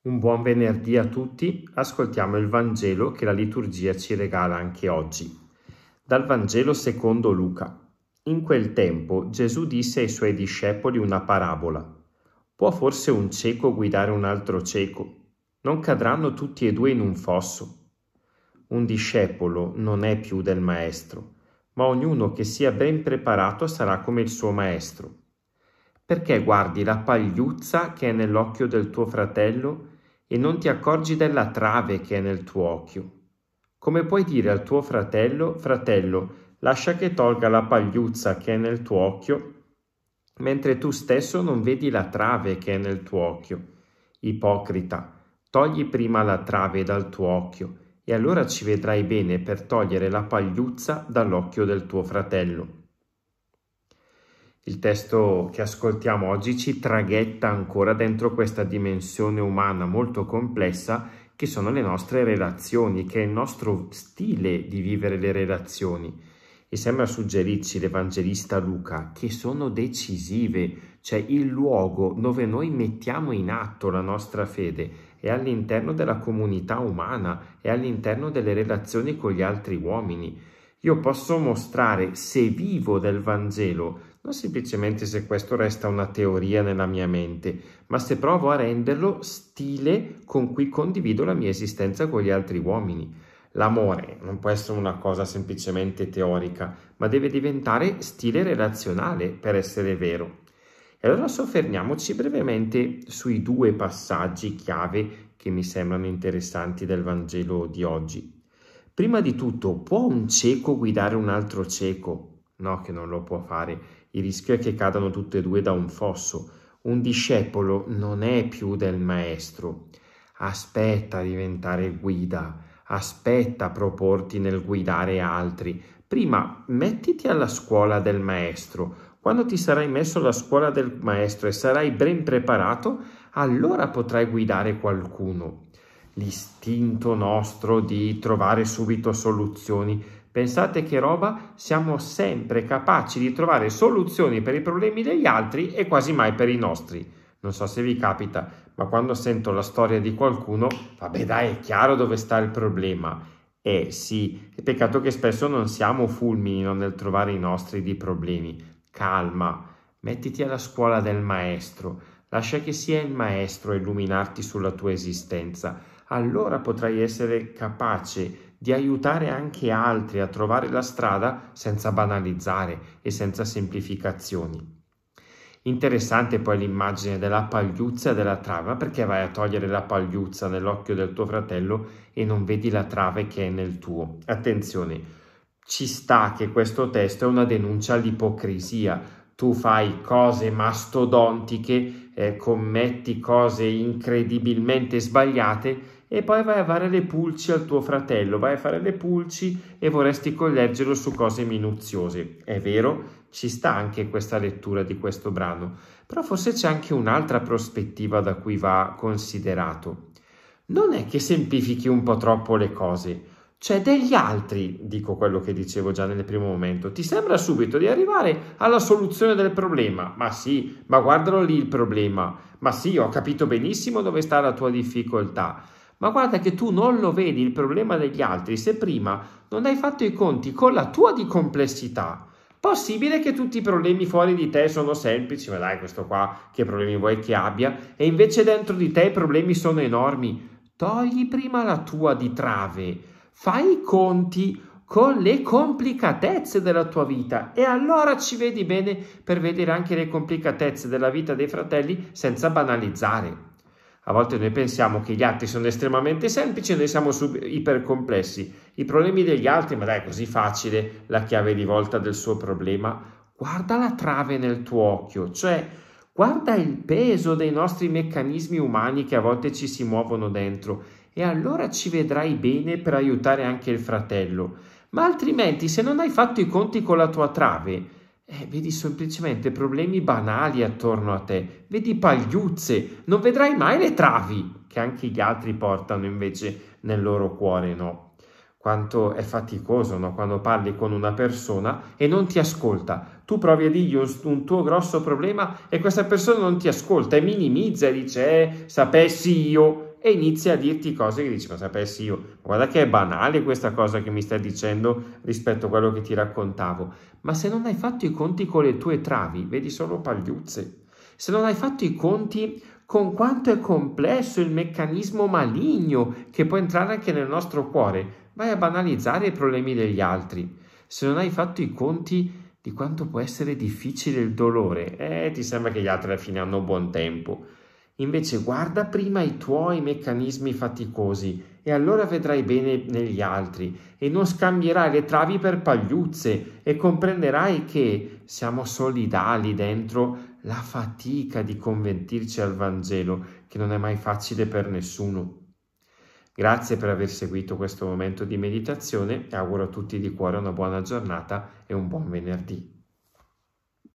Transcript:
Un buon venerdì a tutti, ascoltiamo il Vangelo che la liturgia ci regala anche oggi. Dal Vangelo secondo Luca. In quel tempo Gesù disse ai suoi discepoli una parabola. Può forse un cieco guidare un altro cieco? Non cadranno tutti e due in un fosso? Un discepolo non è più del maestro, ma ognuno che sia ben preparato sarà come il suo maestro. Perché guardi la pagliuzza che è nell'occhio del tuo fratello e non ti accorgi della trave che è nel tuo occhio? Come puoi dire al tuo fratello, fratello, lascia che tolga la pagliuzza che è nel tuo occhio, mentre tu stesso non vedi la trave che è nel tuo occhio? Ipocrita, togli prima la trave dal tuo occhio, e allora ci vedrai bene per togliere la pagliuzza dall'occhio del tuo fratello. Il testo che ascoltiamo oggi ci traghetta ancora dentro questa dimensione umana molto complessa che sono le nostre relazioni, che è il nostro stile di vivere le relazioni. E sembra suggerirci l'Evangelista Luca che sono decisive, cioè il luogo dove noi mettiamo in atto la nostra fede è all'interno della comunità umana, è all'interno delle relazioni con gli altri uomini. Io posso mostrare se vivo del Vangelo non semplicemente se questo resta una teoria nella mia mente, ma se provo a renderlo stile con cui condivido la mia esistenza con gli altri uomini. L'amore non può essere una cosa semplicemente teorica, ma deve diventare stile relazionale per essere vero. E allora soffermiamoci brevemente sui due passaggi chiave che mi sembrano interessanti del Vangelo di oggi. Prima di tutto, può un cieco guidare un altro cieco? No, che non lo può fare il rischio è che cadano tutte e due da un fosso. Un discepolo non è più del maestro. Aspetta a diventare guida, aspetta a proporti nel guidare altri. Prima mettiti alla scuola del maestro. Quando ti sarai messo alla scuola del maestro e sarai ben preparato, allora potrai guidare qualcuno. L'istinto nostro di trovare subito soluzioni Pensate che roba, siamo sempre capaci di trovare soluzioni per i problemi degli altri e quasi mai per i nostri. Non so se vi capita, ma quando sento la storia di qualcuno, vabbè dai, è chiaro dove sta il problema. Eh sì, peccato che spesso non siamo fulmini nel trovare i nostri di problemi. Calma, mettiti alla scuola del maestro Lascia che sia il Maestro a illuminarti sulla tua esistenza, allora potrai essere capace di aiutare anche altri a trovare la strada senza banalizzare e senza semplificazioni. Interessante poi l'immagine della pagliuzza e della trave, perché vai a togliere la pagliuzza nell'occhio del tuo fratello e non vedi la trave che è nel tuo. Attenzione, ci sta che questo testo è una denuncia all'ipocrisia, tu fai cose mastodontiche, eh, commetti cose incredibilmente sbagliate e poi vai a fare le pulci al tuo fratello, vai a fare le pulci e vorresti colleggerlo su cose minuziose. È vero, ci sta anche questa lettura di questo brano, però forse c'è anche un'altra prospettiva da cui va considerato. Non è che semplifichi un po' troppo le cose, c'è degli altri, dico quello che dicevo già nel primo momento, ti sembra subito di arrivare alla soluzione del problema. Ma sì, ma guardalo lì il problema. Ma sì, ho capito benissimo dove sta la tua difficoltà. Ma guarda che tu non lo vedi il problema degli altri se prima non hai fatto i conti con la tua di complessità. Possibile che tutti i problemi fuori di te sono semplici, ma dai, questo qua che problemi vuoi che abbia, e invece dentro di te i problemi sono enormi. Togli prima la tua di trave fai i conti con le complicatezze della tua vita e allora ci vedi bene per vedere anche le complicatezze della vita dei fratelli senza banalizzare. A volte noi pensiamo che gli altri sono estremamente semplici e noi siamo sub- ipercomplessi. I problemi degli altri, ma dai, è così facile la chiave di volta del suo problema. Guarda la trave nel tuo occhio, cioè guarda il peso dei nostri meccanismi umani che a volte ci si muovono dentro e allora ci vedrai bene per aiutare anche il fratello. Ma altrimenti, se non hai fatto i conti con la tua trave, eh, vedi semplicemente problemi banali attorno a te, vedi pagliuzze, non vedrai mai le travi che anche gli altri portano invece nel loro cuore, no? Quanto è faticoso no? quando parli con una persona e non ti ascolta. Tu provi a dirgli un, un tuo grosso problema e questa persona non ti ascolta e minimizza e dice, eh, sapessi io, e inizia a dirti cose che dici ma sapessi io, guarda che è banale questa cosa che mi stai dicendo rispetto a quello che ti raccontavo, ma se non hai fatto i conti con le tue travi, vedi solo pagliuzze, se non hai fatto i conti con quanto è complesso il meccanismo maligno che può entrare anche nel nostro cuore, vai a banalizzare i problemi degli altri, se non hai fatto i conti di quanto può essere difficile il dolore, eh, ti sembra che gli altri alla fine hanno buon tempo, Invece guarda prima i tuoi meccanismi faticosi e allora vedrai bene negli altri e non scambierai le travi per pagliuzze e comprenderai che siamo solidali dentro la fatica di convertirci al Vangelo che non è mai facile per nessuno. Grazie per aver seguito questo momento di meditazione e auguro a tutti di cuore una buona giornata e un buon venerdì.